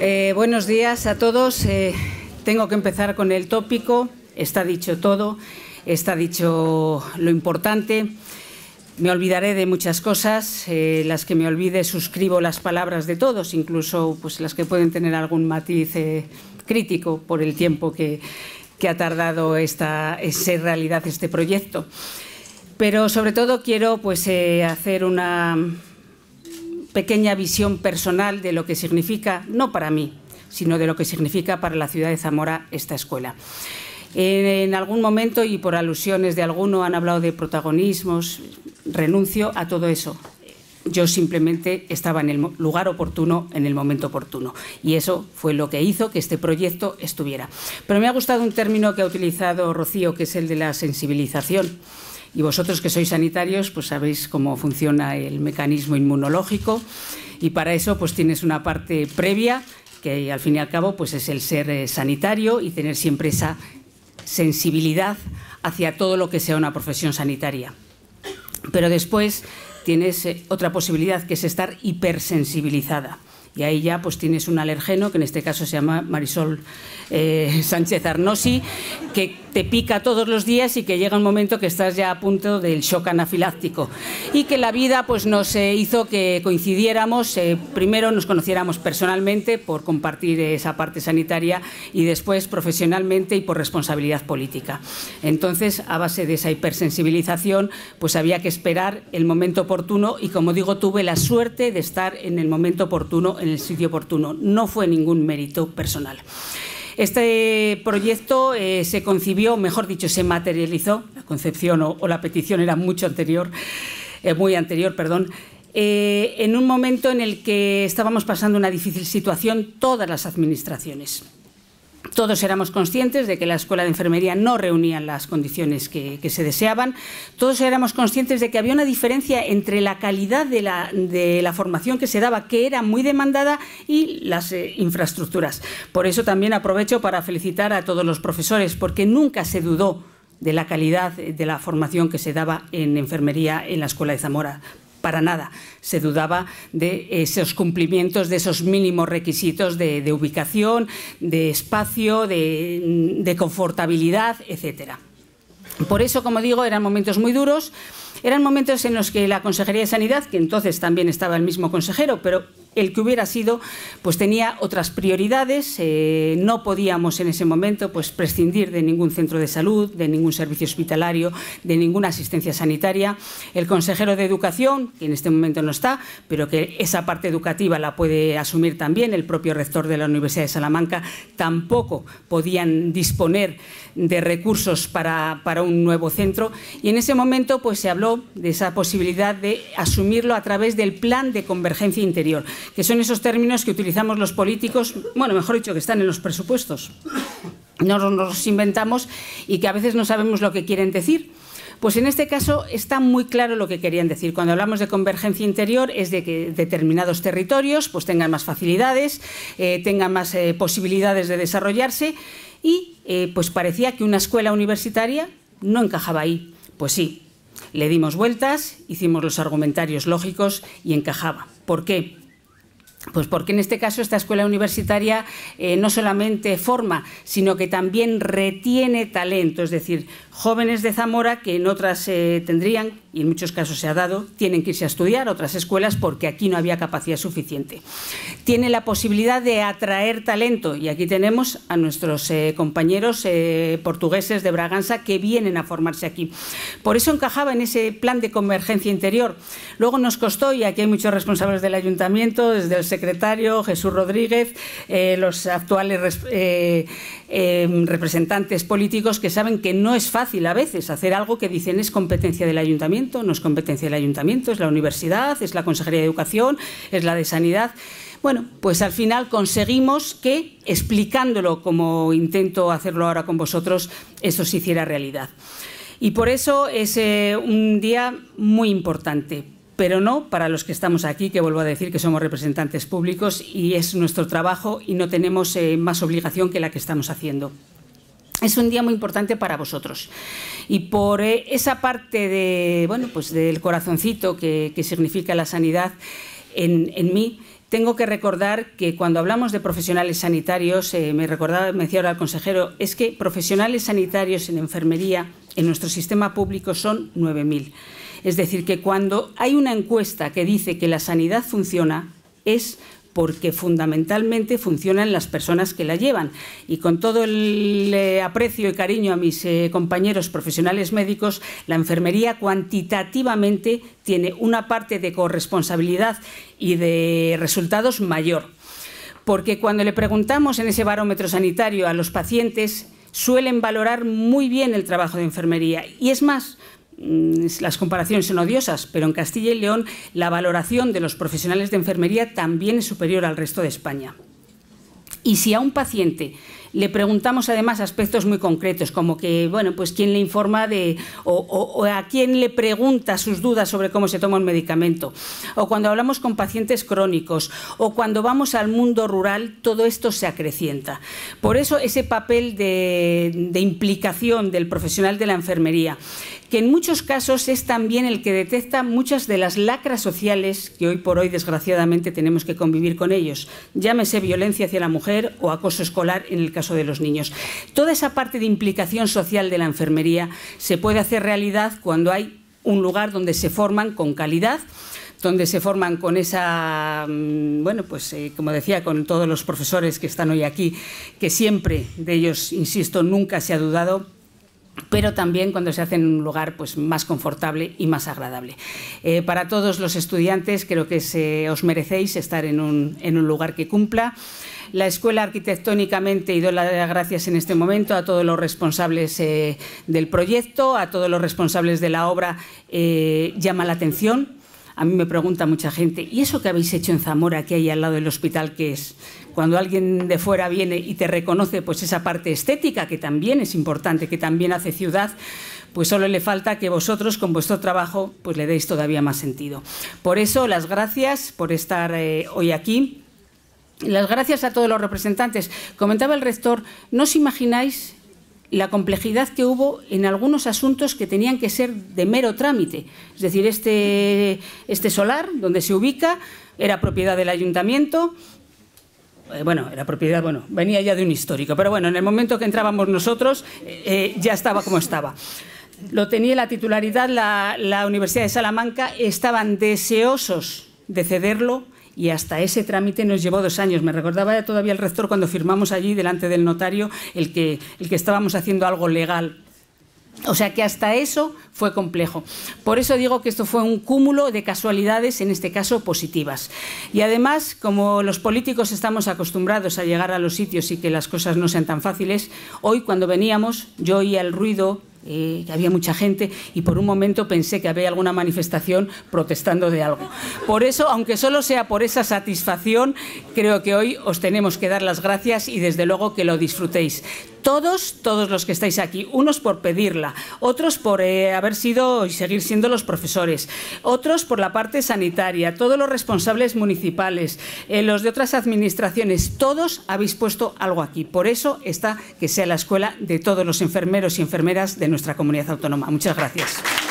Eh, buenos días a todos. Eh, tengo que empezar con el tópico. Está dicho todo, está dicho lo importante. Me olvidaré de muchas cosas, eh, las que me olvide suscribo las palabras de todos, incluso pues, las que pueden tener algún matiz crítico por el tiempo que, ha tardado esta, ser realidad este proyecto. Pero sobre todo quiero pues, hacer una, pequeña visión personal de lo que significa, no para mí, sino de lo que significa para la ciudad de Zamora esta escuela. En algún momento, y por alusiones de alguno, han hablado de protagonismos, renuncio a todo eso. Yo simplemente estaba en el lugar oportuno, en el momento oportuno. Y eso fue lo que hizo que este proyecto estuviera. Pero me ha gustado un término que ha utilizado Rocío, que es el de la sensibilización. Y vosotros que sois sanitarios, pues sabéis cómo funciona el mecanismo inmunológico y para eso pues tienes una parte previa que al fin y al cabo pues es el ser eh, sanitario y tener siempre esa sensibilidad hacia todo lo que sea una profesión sanitaria. Pero después tienes eh, otra posibilidad que es estar hipersensibilizada y ahí ya pues tienes un alergeno, que en este caso se llama Marisol eh, Sánchez Arnosi, que te pica todos los días y que llega un momento que estás ya a punto del shock anafiláctico. Y que la vida pues nos eh, hizo que coincidiéramos, eh, primero nos conociéramos personalmente por compartir esa parte sanitaria y después profesionalmente y por responsabilidad política. Entonces, a base de esa hipersensibilización, pues había que esperar el momento oportuno y como digo, tuve la suerte de estar en el momento oportuno en el sitio oportuno. No fue ningún mérito personal. Este proyecto eh, se concibió, mejor dicho, se materializó, la concepción o, la petición era mucho anterior, eh, muy anterior, perdón, eh, en un momento en el que estábamos pasando una difícil situación todas las administraciones. Todos éramos conscientes de que la escuela de enfermería no reunía las condiciones que, se deseaban. Todos éramos conscientes de que había una diferencia entre la calidad de la, formación que se daba, que era muy demandada, y las eh, infraestructuras. Por eso también aprovecho para felicitar a todos los profesores, porque nunca se dudó de la calidad de la formación que se daba en enfermería en la Escuela de Zamora para nada. Se dudaba de esos cumplimientos, de esos mínimos requisitos de, ubicación, de espacio, de, de confortabilidad, etcétera. Por eso, como digo, eran momentos muy duros eran momentos en los que la Consejería de Sanidad, que entonces también estaba el mismo consejero, pero el que hubiera sido, pues tenía otras prioridades. Eh, no podíamos en ese momento pues, prescindir de ningún centro de salud, de ningún servicio hospitalario, de ninguna asistencia sanitaria. El consejero de Educación, que en este momento no está, pero que esa parte educativa la puede asumir también, el propio rector de la Universidad de Salamanca, tampoco podían disponer de recursos para, para un nuevo centro. Y en ese momento pues, se habló de esa posibilidad de asumirlo a través del plan de convergencia interior, que son esos términos que utilizamos los políticos, bueno, mejor dicho, que están en los presupuestos. No nos inventamos y que a veces no sabemos lo que quieren decir. Pues en este caso está muy claro lo que querían decir. Cuando hablamos de convergencia interior es de que determinados territorios pues, tengan más facilidades, eh, tengan más eh, posibilidades de desarrollarse y eh, pues parecía que una escuela universitaria no encajaba ahí. Pues sí, le dimos vueltas, hicimos los argumentarios lógicos y encajaba. ¿Por qué? Pues porque en este caso esta escuela universitaria eh, no solamente forma, sino que también retiene talento, es decir, Jóvenes de Zamora que en otras eh, tendrían, y en muchos casos se ha dado, tienen que irse a estudiar a otras escuelas porque aquí no había capacidad suficiente. Tiene la posibilidad de atraer talento y aquí tenemos a nuestros eh, compañeros eh, portugueses de Braganza que vienen a formarse aquí. Por eso encajaba en ese plan de convergencia interior. Luego nos costó, y aquí hay muchos responsables del ayuntamiento, desde el secretario Jesús Rodríguez, los actuales representantes políticos que saben que no es fácil y a veces hacer algo que dicen es competencia del ayuntamiento, no es competencia del ayuntamiento, es la universidad, es la Consejería de Educación, es la de Sanidad. Bueno, pues al final conseguimos que, explicándolo como intento hacerlo ahora con vosotros, eso se hiciera realidad. Y por eso es eh, un día muy importante, pero no para los que estamos aquí, que vuelvo a decir que somos representantes públicos y es nuestro trabajo y no tenemos eh, más obligación que la que estamos haciendo es un día muy importante para vosotros. Y por eh, esa parte de, bueno, pues del corazoncito que, significa la sanidad en, mí, tengo que recordar que cuando hablamos de profesionales sanitarios, eh, me recordaba, me decía ahora el consejero, es que profesionales sanitarios en enfermería en nuestro sistema público son 9.000. Es decir, que cuando hay una encuesta que dice que la sanidad funciona, es porque fundamentalmente funcionan las personas que la llevan. Y con todo el eh, aprecio y cariño a mis eh, compañeros profesionales médicos, la enfermería cuantitativamente tiene una parte de corresponsabilidad y de resultados mayor. Porque cuando le preguntamos en ese barómetro sanitario a los pacientes, suelen valorar muy bien el trabajo de enfermería. Y es más, Mm, las comparaciones son odiosas, pero en Castilla y León la valoración de los profesionales de enfermería también es superior al resto de España. Y si a un paciente le preguntamos además aspectos muy concretos, como que, bueno, pues quién le informa de, o, a quién le pregunta sus dudas sobre cómo se toma un medicamento, o cuando hablamos con pacientes crónicos, o cuando vamos al mundo rural, todo esto se acrecienta. Por eso ese papel de, implicación del profesional de la enfermería, que en muchos casos es también el que detecta muchas de las lacras sociales que hoy por hoy desgraciadamente tenemos que convivir con ellos, llámese violencia hacia la mujer o acoso escolar en el caso de los niños. Toda esa parte de implicación social de la enfermería se puede hacer realidad cuando hay un lugar donde se forman con calidad donde se forman con esa, mm, bueno, pues eh, como decía, con todos los profesores que están hoy aquí, que siempre de ellos, insisto, nunca se ha dudado pero también cuando se hace en un lugar pues, más confortable y más agradable. Eh, para todos los estudiantes creo que os merecéis estar en un, lugar que cumpla. La escuela arquitectónicamente y doy las gracias en este momento a todos los responsables eh, del proyecto, a todos los responsables de la obra, eh, llama la atención a mí me pregunta mucha gente, ¿y eso que habéis hecho en Zamora, que hay al lado del hospital, que es? Cuando alguien de fuera viene y te reconoce pues esa parte estética, que también es importante, que también hace ciudad, pues solo le falta que vosotros con vuestro trabajo pues le deis todavía más sentido. Por eso, las gracias por estar eh, hoy aquí. Las gracias a todos los representantes. Comentaba el rector, ¿no os imagináis la complejidad que hubo en algunos asuntos que tenían que ser de mero trámite. Es decir, este, este solar, donde se ubica, era propiedad del ayuntamiento, eh, bueno, era propiedad, bueno, venía ya de un histórico, pero bueno, en el momento que entrábamos nosotros eh, eh, ya estaba como estaba. Lo tenía la titularidad, la Universidad de Salamanca, estaban deseosos de cederlo y hasta ese trámite nos llevó dos años. Me recordaba todavía el rector cuando firmamos allí delante del notario el que, el que estábamos haciendo algo legal. O sea que hasta eso fue complejo. Por eso digo que esto fue un cúmulo de casualidades, en este caso positivas. Y además, como los políticos estamos acostumbrados a llegar a los sitios y que las cosas no sean tan fáciles, hoy cuando veníamos yo oía el ruido eh, había mucha gente y por un momento pensé que había alguna manifestación protestando de algo. Por eso, aunque solo sea por esa satisfacción, creo que hoy os tenemos que dar las gracias y desde luego que lo disfrutéis. Todos, todos los que estáis aquí, unos por pedirla, otros por eh, haber sido y seguir siendo los profesores, otros por la parte sanitaria, todos los responsables municipales, eh, los de otras administraciones, todos habéis puesto algo aquí. Por eso está que sea la escuela de todos los enfermeros y enfermeras de nuestra comunidad autónoma. Muchas gracias.